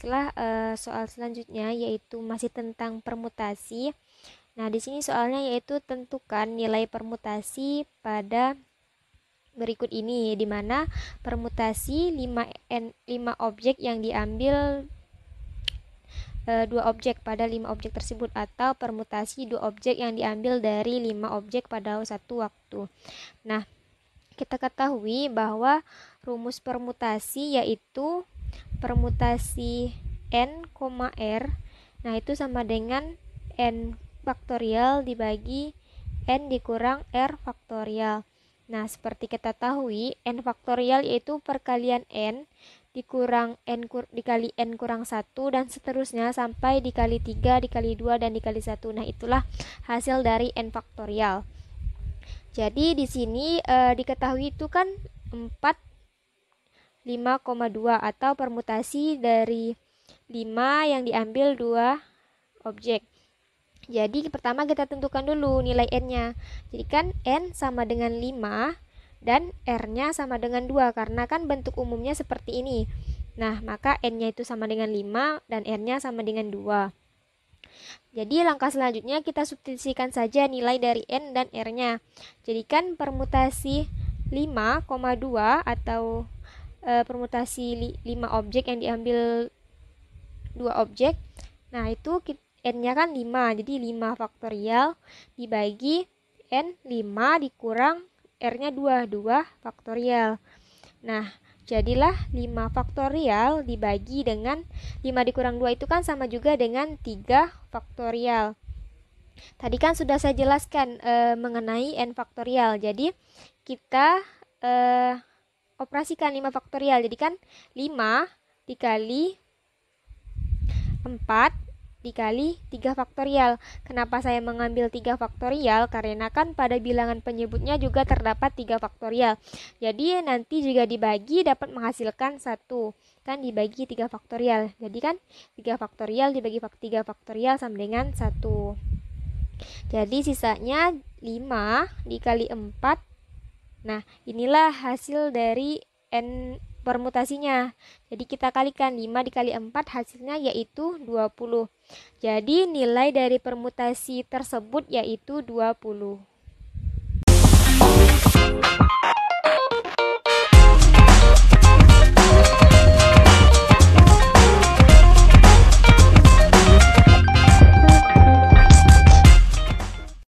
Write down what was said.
baiklah eh, soal selanjutnya yaitu masih tentang permutasi nah di sini soalnya yaitu tentukan nilai permutasi pada berikut ini di mana permutasi 5 n 5 objek yang diambil eh, dua objek pada lima objek tersebut atau permutasi dua objek yang diambil dari lima objek pada satu waktu. Nah, kita ketahui bahwa rumus permutasi yaitu permutasi n, r. Nah, itu sama dengan n faktorial dibagi n dikurang r faktorial. Nah, seperti kita tahu, n faktorial yaitu perkalian n dikurang n kur, dikali n kurang 1 dan seterusnya sampai dikali 3, dikali 2 dan dikali 1. Nah, itulah hasil dari n faktorial. Jadi di sini e, diketahui itu kan 4 5,2 atau permutasi dari 5 yang diambil 2 objek. Jadi pertama kita tentukan dulu nilai n-nya. Jadi kan n sama dengan 5 dan r-nya sama dengan 2 karena kan bentuk umumnya seperti ini. Nah, maka n-nya itu sama dengan 5 dan r-nya sama dengan 2. Jadi langkah selanjutnya kita substitusikan saja nilai dari n dan r-nya. Jadikan permutasi 5,2 atau e, permutasi 5 li, objek yang diambil dua objek nah itu n-nya kan 5 jadi 5 faktorial dibagi n 5 dikurang r-nya 2 2 faktorial nah jadilah 5 faktorial dibagi dengan 5 dikurang 2 itu kan sama juga dengan 3 faktorial Tadi kan sudah saya jelaskan e, mengenai n faktorial. Jadi kita e, operasikan 5 faktorial. Jadi kan 5 dikali 4 dikali 3 faktorial. Kenapa saya mengambil 3 faktorial? Karena kan pada bilangan penyebutnya juga terdapat 3 faktorial. Jadi nanti juga dibagi dapat menghasilkan 1. Kan dibagi 3 faktorial. Jadi kan 3 faktorial dibagi 3 faktorial sama dengan 1. Jadi sisanya 5 dikali 4 Nah, inilah hasil dari N permutasinya. Jadi kita kalikan 5 dikali 4 hasilnya yaitu 20. Jadi nilai dari permutasi tersebut yaitu 20.